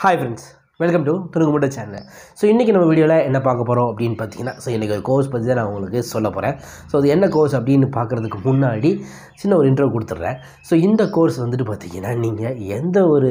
Hi friends, welcome to திருகுமுட்ட channel so இன்றைக்கி நம்ம வீடியோவில் என்ன பார்க்க போகிறோம் அப்படின்னு பார்த்தீங்கன்னா ஸோ இன்றைக்கி ஒரு கோர்ஸ் பற்றி தான் நான் உங்களுக்கு சொல்ல போகிறேன் ஸோ அது என்ன கோர்ஸ் அப்படின்னு பார்க்குறதுக்கு முன்னாடி சின்ன ஒரு இன்டர்வியூ கொடுத்துட்றேன் ஸோ இந்த கோர்ஸ் வந்துட்டு பார்த்தீங்கன்னா நீங்கள் எந்த ஒரு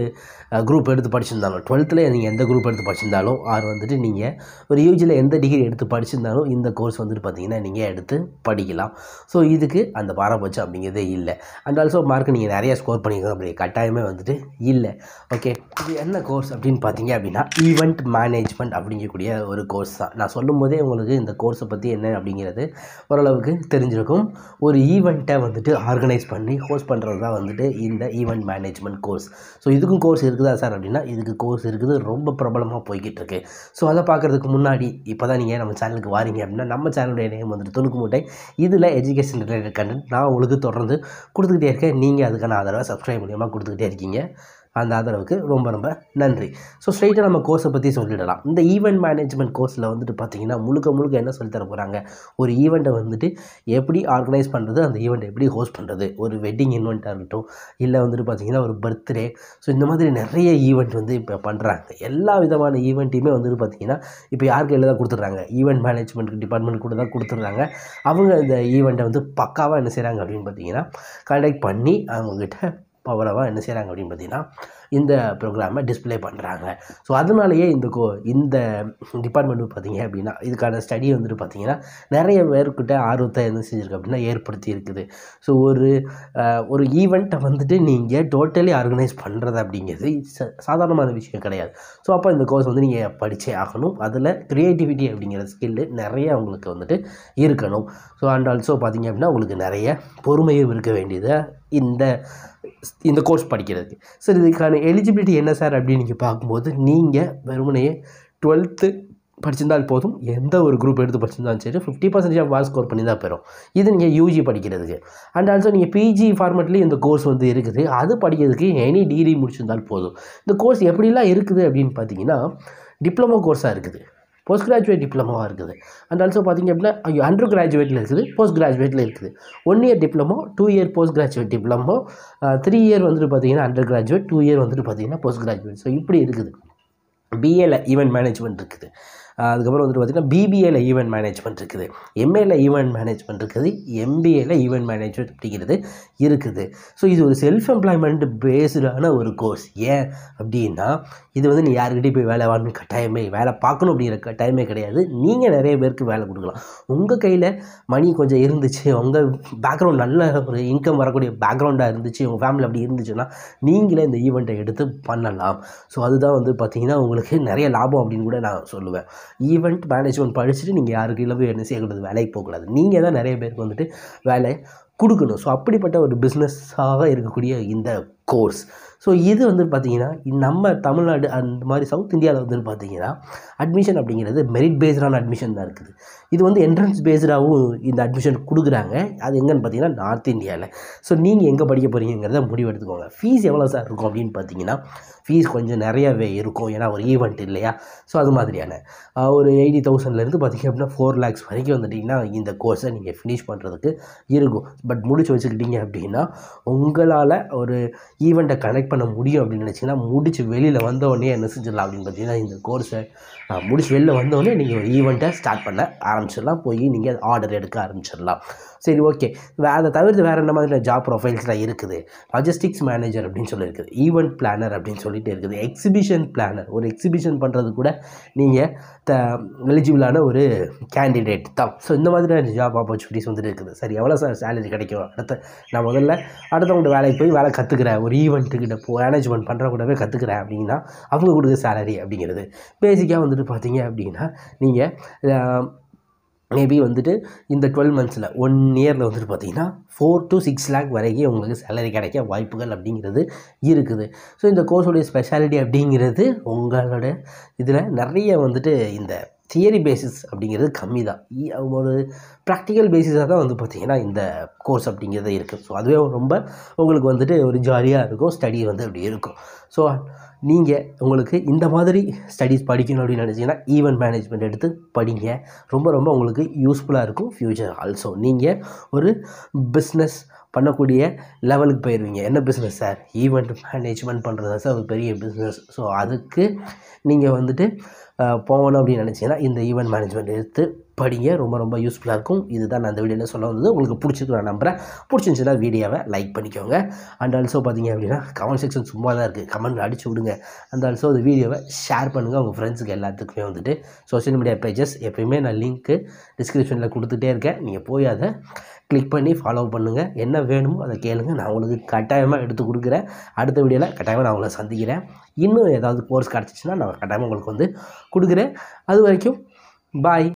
குரூப் எடுத்து படிச்சிருந்தாலும் டுவெல்த்தில் நீங்கள் எந்த குரூப் எடுத்து படிச்சிருந்தாலும் ஆர் வந்துட்டு நீங்கள் ஒரு யூஜியில் எந்த டிகிரி எடுத்து படிச்சிருந்தாலும் இந்த கோர்ஸ் வந்துட்டு பார்த்தீங்கன்னா நீங்கள் எடுத்து படிக்கலாம் ஸோ இதுக்கு அந்த பாரபட்சம் அப்படிங்கிறதே இல்லை அண்ட் ஆல்சோ மார்க் நீங்கள் நிறையா ஸ்கோர் பண்ணிக்கணும் அப்படி கட்டாயமே வந்துட்டு இல்லை ஓகே இது என்ன கோர்ஸ் அப்படின்னு பார்த்தீங்க அப்படின்னு அப்படின்னா ஈவெண்ட் மேனேஜ்மெண்ட் அப்படிங்கக்கூடிய ஒரு கோர்ஸ் தான் நான் சொல்லும் போதே உங்களுக்கு இந்த கோர்ஸை பற்றி என்ன அப்படிங்கிறது ஓரளவுக்கு தெரிஞ்சிருக்கும் ஒரு ஈவெண்ட்டை வந்துட்டு ஆர்கனைஸ் பண்ணி ஹோஸ்ட் பண்ணுறது தான் வந்துட்டு இந்த ஈவெண்ட் மேனேஜ்மெண்ட் கோர்ஸ் ஸோ இதுக்கும் கோர்ஸ் இருக்குதா சார் அப்படின்னா இதுக்கு கோர்ஸ் இருக்குது ரொம்ப பிரபலமாக போய்கிட்டு இருக்கு ஸோ அதை பார்க்குறதுக்கு முன்னாடி இப்போ தான் நீங்கள் நம்ம சேனலுக்கு வாரீங்க அப்படின்னா நம்ம சேனலுடைய நேம் வந்துட்டு துணுக்கு மூட்டை இதில் எஜுகேஷன் ரிலேட்டட் கண்டென்ட் நான் உங்களுக்கு தொடர்ந்து கொடுத்துக்கிட்டே இருக்கேன் நீங்கள் அதுக்கான ஆதரவை சப்ஸ்கிரைப் மூலியமாக கொடுத்துக்கிட்டே இருக்கீங்க அந்த ஆதரவுக்கு ரொம்ப ரொம்ப நன்றி ஸோ ஸ்ட்ரைட்டாக நம்ம கோர்ஸை பற்றி சொல்லிடலாம் இந்த ஈவெண்ட் மேனேஜ்மெண்ட் கோர்ஸில் வந்துட்டு பார்த்திங்கன்னா முழுக்க முழுக்க என்ன சொல்லித்தர போகிறாங்க ஒரு ஈவெண்ட்டை வந்துட்டு எப்படி ஆர்கனைஸ் பண்ணுறது அந்த ஈவெண்ட்டை எப்படி ஹோஸ்ட் பண்ணுறது ஒரு வெட்டிங் இன்வெண்ட்டாக இருக்கட்டும் இல்லை வந்துட்டு பார்த்திங்கன்னா ஒரு பர்த்டே ஸோ இந்த மாதிரி நிறைய ஈவெண்ட் வந்து இப்போ பண்ணுறாங்க எல்லா விதமான ஈவெண்ட்டையுமே வந்துட்டு பார்த்திங்கன்னா இப்போ யாருக்கு கையில் தான் கொடுத்துட்றாங்க ஈவெண்ட் மேனேஜ்மெண்ட் டிபார்ட்மெண்ட் கூட தான் கொடுத்துட்றாங்க அவங்க இந்த ஈவெண்ட்டை வந்து பக்காவாக என்ன செய்கிறாங்க அப்படின்னு பார்த்திங்கன்னா கண்டக்ட் பண்ணி அவங்கக்கிட்ட பவராக என்ன செய்கிறாங்க அப்படின்னு பார்த்தீங்கன்னா இந்த ப்ரோக்ராமை டிஸ்பிளே பண்ணுறாங்க ஸோ அதனாலேயே இந்த கோ இந்த டிபார்ட்மெண்ட் பார்த்தீங்க அப்படின்னா இதுக்கான ஸ்டடி வந்துட்டு பார்த்தீங்கன்னா நிறைய பேர்கிட்ட ஆர்வத்தை என்ன செஞ்சுருக்கு அப்படின்னா ஏற்படுத்தி இருக்குது ஸோ ஒரு ஒரு ஈவெண்ட்டை வந்துட்டு நீங்கள் டோட்டலி ஆர்கனைஸ் பண்ணுறது அப்படிங்கிறது சாதாரணமான விஷயம் கிடையாது ஸோ அப்போ இந்த கோர்ஸ் வந்து நீங்கள் படித்தே ஆகணும் அதில் க்ரியேட்டிவிட்டி அப்படிங்கிற ஸ்கில்லு நிறைய அவங்களுக்கு வந்துட்டு இருக்கணும் ஸோ அண்ட் ஆல்சோ பார்த்திங்க அப்படின்னா உங்களுக்கு நிறைய பொறுமையும் இருக்க வேண்டியதை இந்த இந்த கோர்ஸ் படிக்கிறதுக்கு சார் இதுக்கான எலிஜிபிலிட்டி என்ன சார் அப்படின்னு நீங்கள் பார்க்கும்போது நீங்கள் வெறுமனையே டுவெல்த்து படிச்சிருந்தால் போதும் எந்த ஒரு குரூப் எடுத்து படிச்சிருந்தாலும் சரி fifty percentage of mark score பண்ணி தான் பெறும் இது நீங்கள் யூஜி படிக்கிறதுக்கு அண்ட் ஆல்சோ நீங்கள் பிஜி ஃபார்மேட்லேயும் இந்த கோர்ஸ் வந்து இருக்குது அது படிக்கிறதுக்கு எனி டிகிரி முடிச்சிருந்தால் போதும் இந்த கோர்ஸ் எப்படிலாம் இருக்குது அப்படின்னு பார்த்தீங்கன்னா டிப்ளமோ கோர்ஸாக இருக்குது போஸ்ட் கிராஜுவேட் டிப்ளமோவாக இருக்குது அண்ட் ஆல்சோ பார்த்திங்க அப்படின்னா ஐயோ அண்டர் கிராஜுவேட்டில் இருக்குது போஸ்ட் கிராஜுவேட்டில் இருக்குது one year diploma two year post graduate diploma three year வந்துட்டு பார்த்திங்கன்னா அண்டர் கிராஜுவேட் டூ இயர் வந்துட்டு பார்த்திங்கன்னா போஸ்ட் கிராஜுவேட் ஸோ இப்படி இருக்குது பிஏல ஈவெண்ட் மேனேஜ்மெண்ட் இருக்குது அதுக்கப்புறம் வந்துட்டு பார்த்திங்கன்னா பிபிஏல ஈவெண்ட் மேனேஜ்மெண்ட் இருக்குது எம்ஏல ஈவெண்ட் மேனேஜ்மெண்ட் இருக்குது எம்பிஏல ஈவெண்ட் மேனேஜ்மெண்ட் அப்படிங்கிறது இருக்குது ஸோ இது ஒரு செல்ஃப் எம்ப்ளாய்மெண்ட் பேஸ்டான ஒரு கோர்ஸ் ஏன் அப்படின்னா இது வந்து நீ யாருக்கிட்டையும் போய் வேலை வாங்கணும் கட்டாயமே வேலை பார்க்கணும் அப்படிங்கிற கட்டாயமே கிடையாது நீங்கள் நிறைய பேருக்கு வேலை கொடுக்கலாம் உங்கள் கையில் மணி கொஞ்சம் இருந்துச்சு உங்கள் பேக்ரவுண்ட் நல்ல ஒரு இன்கம் வரக்கூடிய பேக்ரவுண்டாக இருந்துச்சு உங்கள் ஃபேமிலி அப்படி இருந்துச்சுன்னா நீங்களே இந்த ஈவெண்ட்டை எடுத்து பண்ணலாம் ஸோ அதுதான் வந்து பார்த்திங்கன்னா உங்களுக்கு நிறைய லாபம் அப்படின்னு கூட நான் சொல்லுவேன் ஈவெண்ட் மேனேஜ்மெண்ட் படிச்சுட்டு நீங்கள் யாருக்கு இளவு என்ன செய்யக்கூடாது வேலைக்கு போகக்கூடாது நீங்கள் தான் நிறைய பேருக்கு வந்துட்டு வேலை கொடுக்கணும் ஸோ அப்படிப்பட்ட ஒரு பிஸ்னஸ்ஸாக இருக்கக்கூடிய இந்த கோர்ஸ் ஸோ இது வந்து பார்த்தீங்கன்னா நம்ம தமிழ்நாடு அந்த மாதிரி சவுத் இந்தியாவில் வந்து பார்த்தீங்கன்னா அட்மிஷன் அப்படிங்கிறது மெரிட் பேஸ்டான அட்மிஷன் தான் இருக்குது இது வந்து என்ட்ரன்ஸ் பேஸ்டாகவும் இந்த அட்மிஷன் கொடுக்குறாங்க அது எங்கன்னு பார்த்தீங்கன்னா நார்த் இந்தியாவில் ஸோ நீங்கள் எங்கே படிக்க போகிறீங்கிறத முடிவு எடுத்துக்கோங்க ஃபீஸ் எவ்வளோ சார் இருக்கும் அப்படின்னு பார்த்தீங்கன்னா ஃபீஸ் கொஞ்சம் நிறையாவே இருக்கும் ஏன்னா ஒரு ஈவெண்ட் இல்லையா ஸோ அது மாதிரியான ஒரு எயிட்டி தௌசண்ட்லேருந்து பார்த்திங்க அப்படின்னா ஃபோர் லேக்ஸ் வரைக்கும் வந்துட்டிங்கன்னா இந்த கோர்ஸை நீங்கள் ஃபினிஷ் பண்ணுறதுக்கு இருக்கும் பட் முடிச்சு வச்சுக்கிட்டீங்க அப்படின்னா உங்களால் ஒரு ஈவெண்ட்டை கனெக்ட் பண்ண முடியும் அப்படின்னு நினச்சிங்கன்னா முடிச்சு வெளியில் வந்தவொடனே என்ன செஞ்சிடலாம் அப்படின்னு பார்த்தீங்கன்னா இந்த கோர்ஸை முடிச்சு வெளியில் வந்தோடனே நீங்கள் ஒரு ஈவெண்ட்டை ஸ்டார்ட் பண்ண ஆரம்பிச்சிடலாம் போய் நீங்கள் ஆர்டர் எடுக்க ஆரம்பிச்சிடலாம் சரி ஓகே வே அதை தவிர்த்து வேறு என்ன மாதிரி ஜாப் ப்ரொஃபைல்ஸ்லாம் இருக்குது லாஜிஸ்டிக்ஸ் மேனேஜர் அப்படின்னு சொல்லி இருக்குது ஈவெண்ட் பிளானர் அப்படின்னு சொல்லிட்டு இருக்குது எக்ஸிபிஷன் பிளானர் ஒரு எக்ஸிபிஷன் பண்ணுறது கூட நீங்கள் த எலிஜிபிளான ஒரு கேண்டிடேட் தான் ஸோ இந்த மாதிரியான ஜாப் ஆப்பர்ச்சுனிட்டிஸ் வந்துட்டு இருக்குது சரி எவ்வளோ சார் சேலரி கிடைக்கும் அடுத்த நான் முதல்ல அடுத்தவங்க வேலைக்கு போய் வேலை கற்றுக்கிறேன் ஒரு ஈவெண்ட்டுக்கிட்ட போ மேனேஜ்மெண்ட் பண்ணுற கூடவே கற்றுக்கிறேன் அப்படின்னா அவங்க கொடுக்குற சேலரி அப்படிங்கிறது பேசிக்காக வந்துட்டு பார்த்தீங்க அப்படின்னா நீங்கள் மேபி வந்துட்டு இந்த டுவெல் மந்த்ஸில் ஒன் இயரில் வந்துட்டு பார்த்திங்கன்னா ஃபோர் டு சிக்ஸ் லேக் வரைக்கும் உங்களுக்கு சேலரி கிடைக்க வாய்ப்புகள் அப்படிங்கிறது இருக்குது ஸோ இந்த கோர்ஸோடைய ஸ்பெஷாலிட்டி அப்படிங்கிறது உங்களோட இதில் நிறைய வந்துட்டு இந்த தியரி பேசிஸ் அப்படிங்கிறது கம்மி தான் ஒரு ப்ராக்டிக்கல் பேசிஸாக தான் வந்து பார்த்திங்கன்னா இந்த கோர்ஸ் அப்படிங்கிறது இருக்குது ஸோ அதுவே ரொம்ப உங்களுக்கு வந்துட்டு ஒரு ஜாலியாக இருக்கும் ஸ்டடி வந்து அப்படி இருக்கும் ஸோ நீங்கள் உங்களுக்கு இந்த மாதிரி ஸ்டடீஸ் படிக்கணும் அப்படின்னு நினச்சிங்கன்னா ஈவெண்ட் மேனேஜ்மெண்ட் எடுத்து படிங்க ரொம்ப ரொம்ப உங்களுக்கு யூஸ்ஃபுல்லாக இருக்கும் ஃப்யூச்சர் ஆல்சோ நீங்கள் ஒரு பிஸ்னஸ் பண்ணக்கூடிய லெவலுக்கு போயிடுவீங்க என்ன பிஸ்னஸ் சார் ஈவெண்ட் மேனேஜ்மெண்ட் பண்ணுறது சார் ஒரு பெரிய பிஸ்னஸ் ஸோ அதுக்கு நீங்கள் வந்துட்டு போகணும் அப்படின்னு நினச்சிங்கன்னா இந்த ஈவெண்ட் மேனேஜ்மெண்ட் எடுத்து படிங்க ரொம்ப ரொம்ப யூஸ்ஃபுல்லாக இருக்கும் இதுதான் நான் அந்த வீடியோவில் சொல்ல வந்தது உங்களுக்கு பிடிச்சிருக்கு நான் நம்புகிறேன் பிடிச்சிருந்துச்சுன்னா வீடியோவை லைக் பண்ணிக்கோங்க அண்ட் ஆல்சோ பார்த்தீங்க அப்படின்னா கமெண்ட் செக்ஷன் சும்மா தான் இருக்குது கமெண்ட் அடிச்சு விடுங்க அந்த ஆல்சோ அந்த வீடியோவை ஷேர் பண்ணுங்கள் உங்கள் ஃப்ரெண்ட்ஸுக்கு எல்லாத்துக்குமே வந்துட்டு சோஷியல் மீடியா பேஜஸ் எப்பயுமே நான் லிங்க்கு டிஸ்கிரிப்ஷனில் கொடுத்துட்டே இருக்கேன் நீங்கள் போய் அதை கிளிக் பண்ணி ஃபாலோ பண்ணுங்கள் என்ன வேணுமோ அதை கேளுங்க நான் உங்களுக்கு கட்டாயமாக எடுத்து கொடுக்குறேன் அடுத்த வீடியோவில் கட்டாயமாக நான் உங்களை சந்திக்கிறேன் இன்னும் ஏதாவது கோர்ஸ் கிடச்சிச்சின்னா நான் கட்டாயமாக உங்களுக்கு வந்து கொடுக்குறேன் அது வரைக்கும் பாய்